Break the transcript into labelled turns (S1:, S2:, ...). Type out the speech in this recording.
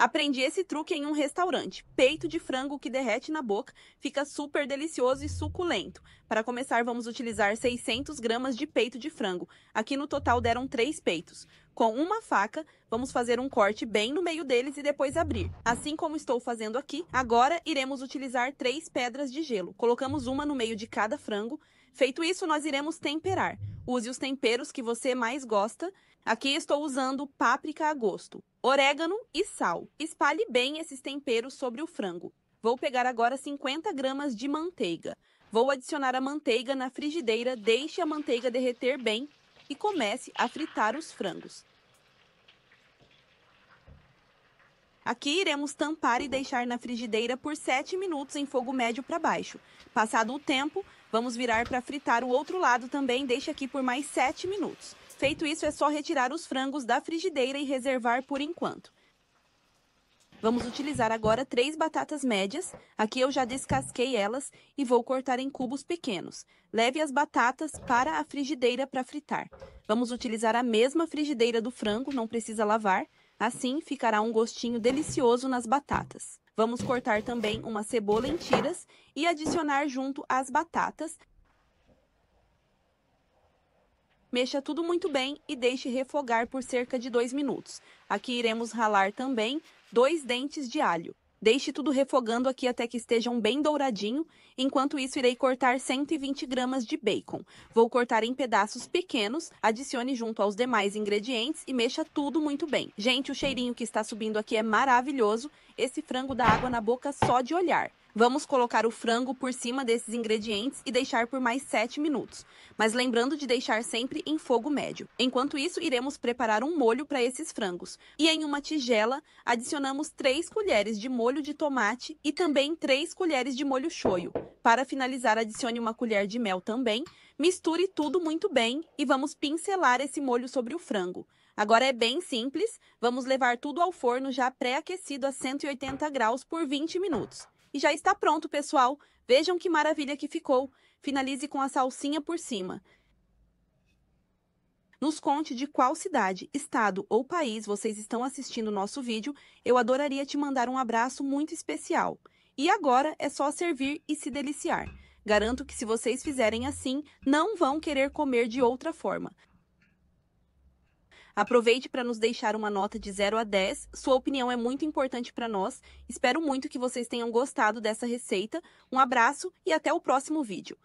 S1: Aprendi esse truque em um restaurante. Peito de frango que derrete na boca, fica super delicioso e suculento. Para começar, vamos utilizar 600 gramas de peito de frango. Aqui no total deram três peitos. Com uma faca, vamos fazer um corte bem no meio deles e depois abrir. Assim como estou fazendo aqui, agora iremos utilizar três pedras de gelo. Colocamos uma no meio de cada frango. Feito isso, nós iremos temperar. Use os temperos que você mais gosta. Aqui estou usando páprica a gosto, orégano e sal. Espalhe bem esses temperos sobre o frango. Vou pegar agora 50 gramas de manteiga. Vou adicionar a manteiga na frigideira, deixe a manteiga derreter bem e comece a fritar os frangos. Aqui iremos tampar e deixar na frigideira por 7 minutos em fogo médio para baixo. Passado o tempo, Vamos virar para fritar o outro lado também, Deixe aqui por mais 7 minutos. Feito isso, é só retirar os frangos da frigideira e reservar por enquanto. Vamos utilizar agora três batatas médias. Aqui eu já descasquei elas e vou cortar em cubos pequenos. Leve as batatas para a frigideira para fritar. Vamos utilizar a mesma frigideira do frango, não precisa lavar. Assim ficará um gostinho delicioso nas batatas. Vamos cortar também uma cebola em tiras e adicionar junto as batatas. Mexa tudo muito bem e deixe refogar por cerca de 2 minutos. Aqui iremos ralar também dois dentes de alho. Deixe tudo refogando aqui até que estejam bem douradinho. Enquanto isso, irei cortar 120 gramas de bacon. Vou cortar em pedaços pequenos, adicione junto aos demais ingredientes e mexa tudo muito bem. Gente, o cheirinho que está subindo aqui é maravilhoso. Esse frango dá água na boca só de olhar. Vamos colocar o frango por cima desses ingredientes e deixar por mais 7 minutos, mas lembrando de deixar sempre em fogo médio. Enquanto isso, iremos preparar um molho para esses frangos. E em uma tigela, adicionamos 3 colheres de molho de tomate e também 3 colheres de molho shoyu. Para finalizar, adicione uma colher de mel também, misture tudo muito bem e vamos pincelar esse molho sobre o frango. Agora é bem simples, vamos levar tudo ao forno já pré-aquecido a 180 graus por 20 minutos. E já está pronto, pessoal. Vejam que maravilha que ficou. Finalize com a salsinha por cima. Nos conte de qual cidade, estado ou país vocês estão assistindo nosso vídeo. Eu adoraria te mandar um abraço muito especial. E agora é só servir e se deliciar. Garanto que se vocês fizerem assim, não vão querer comer de outra forma. Aproveite para nos deixar uma nota de 0 a 10. Sua opinião é muito importante para nós. Espero muito que vocês tenham gostado dessa receita. Um abraço e até o próximo vídeo.